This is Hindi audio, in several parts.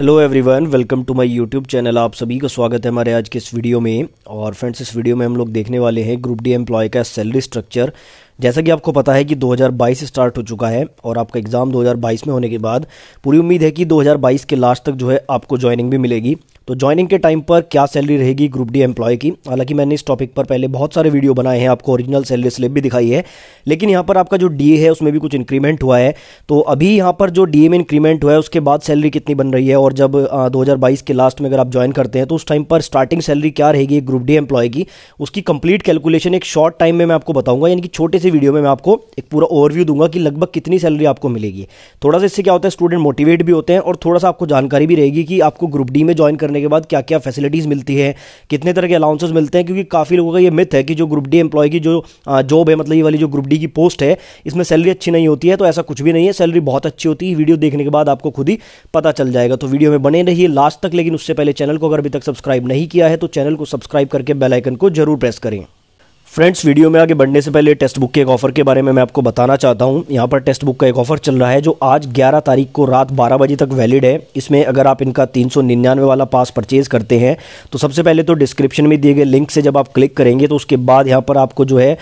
hello everyone welcome to my YouTube channel आप सभी का स्वागत है हमारे आज के इस वीडियो में और फ्रेंड्स इस वीडियो में हम लोग देखने वाले हैं ग्रुप डी एम्प्लॉय का सैलरी स्ट्रक्चर जैसा कि आपको पता है कि 2022 स्टार्ट हो चुका है और आपका एग्ज़ाम 2022 में होने के बाद पूरी उम्मीद है कि 2022 के लास्ट तक जो है आपको ज्वाइनिंग भी मिलेगी तो ज्वाइनिंग के टाइम पर क्या सैलरी रहेगी ग्रुप डी एम्प्लॉय की हालांकि मैंने इस टॉपिक पर पहले बहुत सारे वीडियो बनाए हैं आपको ओरिजिनल सैलरी स्लिप भी दिखाई है लेकिन यहाँ पर आपका जो डी है उसमें भी कुछ इंक्रीमेंट हुआ है तो अभी यहाँ पर जो डी में इंक्रीमेंट हुआ है उसके बाद सैलरी कितनी बन रही है और जब दो के लास्ट में अगर आप ज्वाइन करते हैं तो उस टाइम पर स्टार्टिंग सैलरी क्या रहेगी ग्रुप डी एम्प्लॉय की उसकी कंप्लीट कैलकुलेशन एक शॉर्ट टाइम में मैं आपको बताऊंगा यानी कि छोटे से सी वीडियो में मैं आपको एक पूरा ओवरव्यू दूंगा कि लगभग कितनी सैलरी आपको मिलेगी थोड़ा सा इससे क्या होता है स्टूडेंट मोटिवेट भी होते हैं और थोड़ा सा आपको जानकारी भी रहेगी कि आपको ग्रुप डी में ज्वाइन करने के बाद क्या क्या फैसिलिटीज़ मिलती है कितने तरह के अलाउंसेज मिलते हैं क्योंकि काफ़ी लोगों का ये मिथ है कि जो ग्रुप डी एम्प्लॉय की जो जॉब है मतलब ये वाली जो ग्रुप डी की पोस्ट है इसमें सैलरी अच्छी नहीं होती है तो ऐसा कुछ भी नहीं है सैलरी बहुत अच्छी होती है वीडियो देखने के बाद आपको खुद ही पता चल जाएगा तो वीडियो में बने रहिए लास्ट तक लेकिन उससे पहले चैनल को अगर अभी तक सब्सक्राइब नहीं किया है तो चैनल को सब्सक्राइब करके बेलाइकन को जरूर प्रेस करें फ्रेंड्स वीडियो में आगे बढ़ने से पहले टेस्ट बुक के एक ऑफर के बारे में मैं आपको बताना चाहता हूं यहाँ पर टेस्ट बुक का एक ऑफर चल रहा है जो आज 11 तारीख को रात 12 बजे तक वैलिड है इसमें अगर आप इनका 399 वाला पास परचेज करते हैं तो सबसे पहले तो डिस्क्रिप्शन में दिए गए लिंक से जब आप क्लिक करेंगे तो उसके बाद यहाँ पर आपको जो है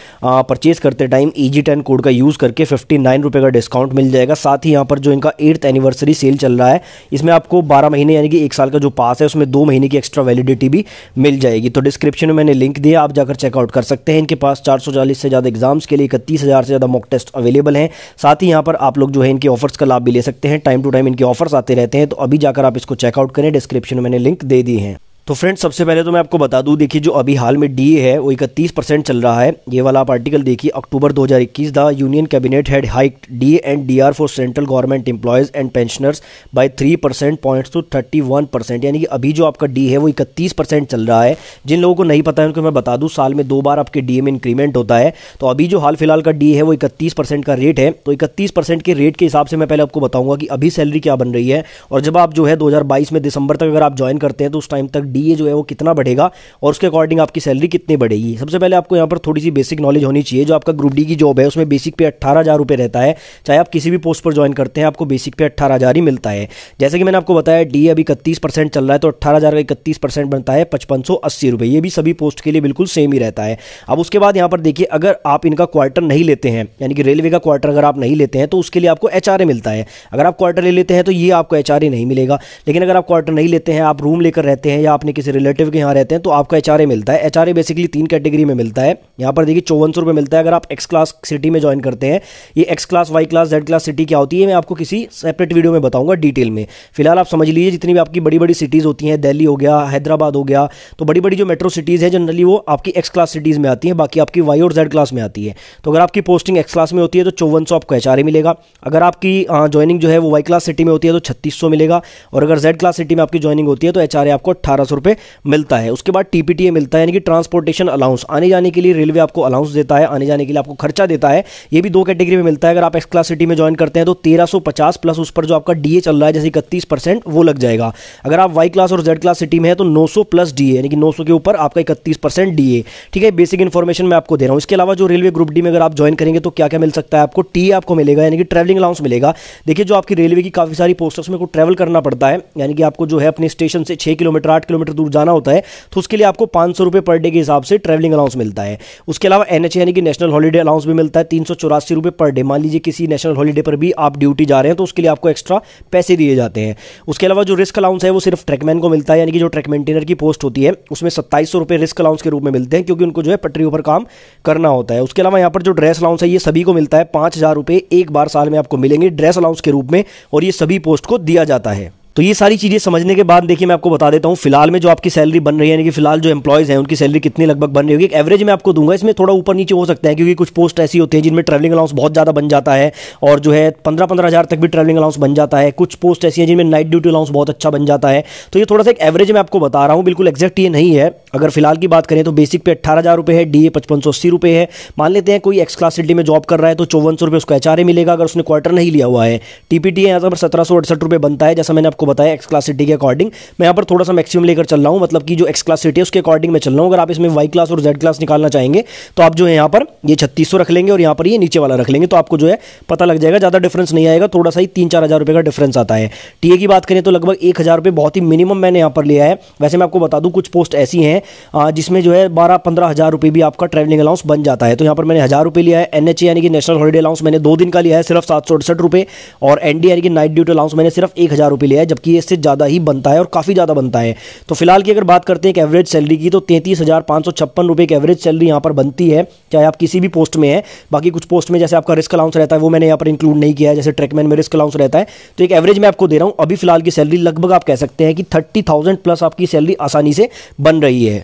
परचेज करते time E G ten code का यूज़ करके फिफ्टी नाइन का डिस्काउंट मिल जाएगा साथ ही यहाँ पर जो इनका एट्थ एनिवर्सरी सेल चल रहा है इसमें आपको बारह महीने यानी कि एक साल का जो पास है उसमें दो महीने की एक्स्ट्रा वैलिडिटी भी मिल जाएगी तो डिस्क्रिप्शन में मैंने लिंक दिया आप जाकर चेकआउट कर सकते हैं हैं इनके पास चार से ज़्यादा एग्जाम्स के लिए इकतीस से ज़्यादा मॉक टेस्ट अवेलेबल हैं साथ ही यहाँ पर आप लोग जो है इनके ऑफर्स का लाभ भी ले सकते हैं टाइम टू टाइम इनके ऑफर्स आते रहते हैं तो अभी जाकर आप इसको चेकआउट करें डिस्क्रिप्शन में मैंने लिंक दे दी है तो फ्रेंड्स सबसे पहले तो मैं आपको बता दूं देखिए जो अभी हाल में डी है वो इकतीस परसेंट चल रहा है ये वाला आप आर्टिकल देखिए October 2021 the union cabinet had hike D and D R for central government employees and pensioners by three percent points to thirty one percent यानी कि अभी जो आपका डी है वो इकतीस परसेंट चल रहा है जिन लोगों को नहीं पता है उनको मैं बता दूँ साल में दो बार आपके डी में इंक्रीमेंट होता है तो अभी जो हाल फिलहाल का डी है वो इकतीस का रेट है तो इकतीस के रेट के हिसाब से मैं पहले आपको बताऊँगा कि अभी सैलरी क्या बन रही है और जब आप जो है दो में दिसंबर तक अगर आप ज्वाइन करते हैं तो उस टाइम तक डी जो है वो कितना बढ़ेगा और उसके अकॉर्डिंग आपकी सैलरी कितनी बढ़ेगी सबसे पहले आपको यहाँ पर थोड़ी सी बेसिक नॉलेज होनी चाहिए जो आपका ग्रुप डी की जॉब है उसमें बेसिक पे अट्ठारह हज़ार रुपये रहता है चाहे आप किसी भी पोस्ट पर ज्वाइन करते हैं आपको बेसिक पे अट्ठारह हज़ार ही मिलता है जैसे कि मैंने आपको बताया डी अभी इकतीस परसेंट चल रहा है तो अट्ठारह हज़ार का इकतीस परसेंट बनता है पचपन सौ अस्सी रुपये ये भी सभी पोस्ट के लिए बिल्कुल सेम ही रहता है अब उसके बाद यहाँ पर देखिए अगर आप इनका क्वार्टर नहीं लेते हैं यानी कि रेलवे का क्वार्टर अगर आप नहीं लेते हैं तो उसके लिए आपको एच मिलता है अगर आप क्वार्टर ले लेते हैं तो ये आपको एच नहीं मिलेगा लेकिन अगर आप क्वार्टर नहीं लेते हैं आप रूम लेकर रहते हैं या आप अपने किसी रिलेटिव के यहाँ रहते हैं तो आपका एच मिलता है एच बेसिकली तीन कैटेगरी में मिलता है यहाँ पर देखिए चौवन सौ मिलता है अगर आप एक्स क्लास सिटी में ज्वाइन करते हैं ये X class Y class Z class city क्या होती है मैं आपको किसी सेपरेट वीडियो में बताऊंगा डिटेल में फिलहाल आप समझ लीजिए जितनी भी आपकी बड़ी बड़ी सिटीज़ होती हैं दिल्ली हो गया हैदराबाद हो गया तो बड़ी बड़ी जो मेट्रो सिटीज़ है जनरली वो आपकी एक्स क्लास सिटीज़ में आती हैं बाकी आपकी वाई और जेड क्लास में आती है तो अगर आपकी पोस्टिंग एक्स क्लास में होती है तो चौवन सौ आपको एच मिलेगा अगर आपकी ज्वाइनिंग जो है वो वाई क्लास सिटी में होती है तो छत्तीस मिलेगा और अगर जेड क्लास सिटी में आपकी ज्वाइनिंग होती है तो एच आपको अट्ठारह रुपये मिलता है उसके बाद टीपीटीए मिलता है यानी कि ट्रांसपोर्टेशन अलाउंस आने जाने के लिए रेलवे आपको अलाउंस देता है आने जाने के लिए आपको खर्चा देता है ये भी दो कैटेगरी में मिलता है अगर आप एक्स क्लास सिटी में ज्वाइन करते हैं तो तेरह प्लस उस पर जो आपका डीए चल रहा है जैसे इकतीस वो लग जाएगा अगर आप वाई क्लास और जेड क्लास सिटी में है तो नौ प्लस डी यानी कि नौ के ऊपर आपका इकतीस डी ठीक है बेसिक इन्फॉर्मेशन मैं आपको दे रहा हूँ इसके अलावा जो रेलवे ग्रुप डी में अगर आप ज्वाइन करेंगे तो क्या क्या मिल सकता है आपको टी आपको मिलेगा यानी कि ट्रैवलिंग अलाउंस मिलेगा देखिए जो आपकी रेलवे की काफ़ी सारी पोस्टर्स में को ट्रैवल करना पड़ता है यानी कि आपको जो है अपने स्टेशन से छह किलोमीटर आठ किलोमीटर दूर जाना होता है तो उसके लिए आपको पांच सौ रुपए पर डे के हिसाब से ट्रैवलिंग अलाउंस मिलता है उसके अलावा एनएच यानी कि नेशनल हॉलीडे अलाउंस भी मिलता है तीन सौ चौरासी रुपए पर डे मान लीजिए किसी नेशनल हॉलीडे पर भी आप ड्यूटी जा रहे हैं तो उसके लिए आपको एक्स्ट्रा पैसे दिए जाते हैं उसके अलावा जो रिस्क अलाउंस है वो सिर्फ ट्रैकमैन को मिलता है यानी कि जो ट्रैक मेंटेनर की पोस्ट होती है उसमें सत्ताईस सौ रुपए रिस्क अलाउंस के रूप में मिलते हैं क्योंकि उनको जो है पटरी ऊपर काम करना होता है उसके अलावा यहाँ पर जो ड्रेस अलाउंस है ये सभी को मिलता है पांच हज़ार रुपए एक बार साल में आपको मिलेंगे ड्रेस अलाउंस के रूप में और ये सभी पोस्ट को दिया जाता है तो ये सारी चीज़ें समझने के बाद देखिए मैं आपको बता देता हूँ फिलहाल में जो आपकी सैलरी बन रही है यानी कि फिलहाल जो एम्प्लॉयज़ हैं उनकी सैलरी कितनी लगभग बन रही होगी एवरेज मैं आपको दूंगा इसमें थोड़ा ऊपर नीचे हो सकता है क्योंकि कुछ पोस्ट ऐसी होती हैं जिनमें ट्रैवलिंग अलाउंस बहुत ज़्यादा बन जाता है और जो है पंद्रह पंद्रह हज़ार तक भी ट्रैवलिंग अलाउंस बन जाता है कुछ पोस्ट ऐसी हैं जिनमें नाइट ड्यूटी अलाउंस बहुत अच्छा बन जाता है तो ये थोड़ा सा एक एवरेज मैं आपको बता रहा हूँ बिल्कुल एक्जैक्ट ये नहीं है अगर फिलहाल की बात करें तो बेसिक पे अट्ठारह हज़ार रुपये है डी ए पचपन सौ अस्सी रुपये है मान लेते हैं कोई एक्स क्लास सिटी में जॉब कर रहा है तो चौवन सौ रुपये उसको एच आर ए मिलेगा अगर उसने क्वार्टर नहीं लिया हुआ है टी पी टी यहाँ पर सत्रह सौ अड़सठ रुपये बनता है जैसा मैंने आपको बताया एक्स क्लास सिटी के अकॉर्डिंग मैं यहाँ पर थोड़ा सा मैक्सिमम लेकर चल रहा हूँ मतलब कि जो एक्स क्लास सिटी है उसके अकॉर्डिंग में चल रहा हूँ अगर आप इसमें वाई क्लास और जेड क्लास निकालना चाहेंगे तो आप जो है यहाँ पर ये छत्तीस सौ रख लेंगे और यहाँ पर ये नीचे वाला रख लेंगे तो आपको जो है पता लग जाएगा ज़्यादा डिफरेंस नहीं आएगा थोड़ा सा ही तीन चार हज़ार रुपये का डिफरेंस आता है टी ए की बात करें तो लगभग एक हज़ार रुपये बहुत ही मिनिमम मैंने यहाँ पर लिया है वैसे मैं आपको बता दूँ कुछ पोस्ट ऐसी हैं जिसमें जो है बारह पंद्रह हज़ार रुपये भी आपका ट्रैवलिंग अलाउंस बन जाता है तो यहाँ पर मैंने हज़ार रुपये लिया है एन यानी कि नेशनल हॉलीडे अलाउंस मैंने दो दिन का लिया है सिर्फ सात सौ अड़सठ रुपये और एन यानी कि नाइट ड्यूटी अलाउंस मैंने सिर्फ एक हज़ार रुपये लिया है जबकि इससे ज़्यादा ही बनता है और काफ़ी ज़्यादा बनता है तो फिलहाल की अगर बात करते हैं एक एवरेज सैलरी की तो तैंतीस हज़ार पाँच सौ छप्पन रुपये की एवरेज सैलरी यहाँ पर बनती है चाहे आप किसी भी पोस्ट में है बाकी कुछ पोस्ट में जैसे आपका रिस्क अलाउंस रहता है वो मैंने यहाँ पर इंक्लूड नहीं किया है जैसे ट्रैकमैन में रिस्क अलाउंस रहता है तो एक एवरेज मैं आपको दे रहा हूँ अभी फिलहाल की सैलरी लगभग आप कह सकते हैं कि थर्टी थाउजेंड प्लस आपकी सैलरी आसानी से बन रही है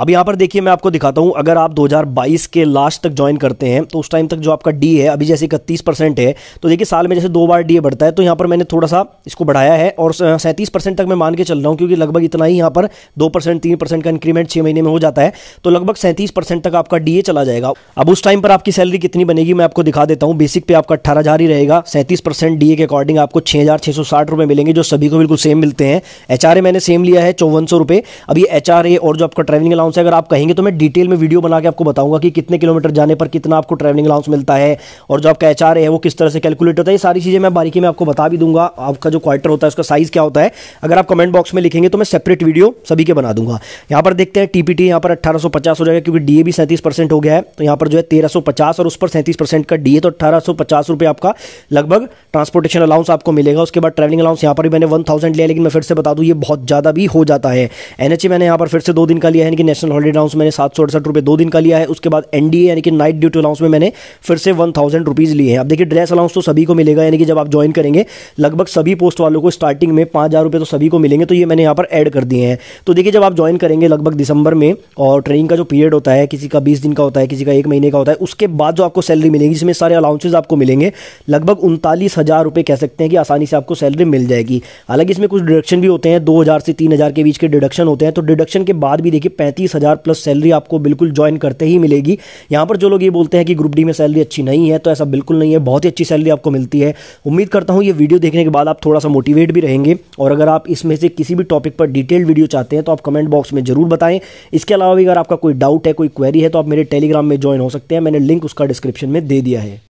अब यहाँ पर देखिए मैं आपको दिखाता हूँ अगर आप 2022 के लास्ट तक ज्वाइन करते हैं तो उस टाइम तक जो आपका डी है अभी जैसे इकतीस परसेंट है तो देखिए साल में जैसे दो बार डी बढ़ता है तो यहाँ पर मैंने थोड़ा सा इसको बढ़ाया है और सैंतीस परसेंट तक मैं मान के चल रहा हूँ क्योंकि लगभग इतना ही यहाँ पर दो परसेंट तीन परसेंट का इंक्रीमेंट छः महीने में हो जाता है तो लगभग सैंतीस परसेंट तक आपका डी चला जाएगा अब उस टाइम पर आपकी सैलरी कितनी बनेगी मैं आपको दिखा देता हूँ बेसिक पे आपका अट्ठारह हज़ार ही रहेगा सैंतीस परसेंट डी के अकॉर्डिंग आपको छः हज़ार साठ रुपये मिलेंगे जो सभी को बिल्कुल सेम मिलते हैं एच मैंने सेम लिया है चौवन सौ रुपये अब ये एच और जो आपका ट्रेवलिंग अलाउंस है अगर आप कहेंगे तो मैं डिटेल में वीडियो बना के आपको बताऊंगा कि कितने किलोमीटर जाने पर कितना आपको ट्रैवलिंग अलाउंस मिलता है और जो आपका एच है वो किस तरह से कैलकुलेट होता है ये सारी चीज़ें मैं बारीकी में आपको बता भी दूंगा आपका जो क्वार्टर होता है उसका साइज़ क्या होता है अगर आप कमेंट बॉक्स में लिखेंगे तो मैं सेपरेट वीडियो सभी के बना दूंगा यहाँ पर देखते हैं टीपीटी यहाँ पर अठारह हो जाएगा क्योंकि डी भी सैंतीस हो गया है तो यहाँ पर जो है तेरह और उस पर सैंतीस का डी तो अठारह आपका लगभग ट्रांसपोर्टेशन अलाउंस आपको मिलेगा उसके बाद ट्रैवलिंग अलाउंस यहाँ पर भी मैंने वन लिया लेकिन मैं फिर से बता दूँ ये बहुत ज़्यादा भी हो जाता है एनएचए मैंने यहाँ पर फिर से दो दिन का लिया है नेशनल हॉलीडे अलाउंस मैंने सात सौ अड़सठ रुपये दो दिन का लिया है उसके बाद एन यानी कि नाइट ड्यूटी अलाउंस में मैंने फिर से वन थाउजेंड रुपीज़ लिए हैं अब देखिए ड्रेस अलाउंस तो सभी को मिलेगा यानी कि जब आप ज्वाइन करेंगे लगभग सभी पोस्ट वालों को स्टार्टिंग में पाँच हज़ार रुपये तो सभी को मिलेंगे तो ये मैंने यहाँ पर एड कर दिए हैं तो देखिए जब आप ज्वाइन करेंगे लगभग दिसंबर में और ट्रेनिंग का जो पीरियड होता है किसी का बीस दिन का होता है किसी का एक महीने का होता है उसके बाद जो आपको सैलरी मिलेगी जिसमें सारे अलाउंसेज आपको मिलेंगे लगभग उनतालीस हज़ार रुपये कह सकते हैं कि आसानी से आपको सैलरी मिल जाएगी हालांकि इसमें कुछ डिडक्शन भी होते हैं दो हज़ार से तीन हज़ार के बीच के डिडक्शन होते हैं तो डिडक्शन के बाद भी देखिए पैंतीस तीस हज़ार प्लस सैलरी आपको बिल्कुल ज्वाइन करते ही मिलेगी यहां पर जो लोग ये बोलते हैं कि ग्रुप डी में सैलरी अच्छी नहीं है तो ऐसा बिल्कुल नहीं है बहुत ही अच्छी सैलरी आपको मिलती है उम्मीद करता हूं ये वीडियो देखने के बाद आप थोड़ा सा मोटिवेट भी रहेंगे और अगर आप इसमें से किसी भी टॉपिक पर डिटेल्ड वीडियो चाहते हैं तो आप कमेंट बॉक्स में जरूर बताएं इसके अलावा भी अगर आपका कोई डाउट है कोई क्वेरी है तो आप मेरे टेलीग्राम में ज्वाइन हो सकते हैं मैंने लिंक उसका डिस्क्रिप्शन में दे दिया है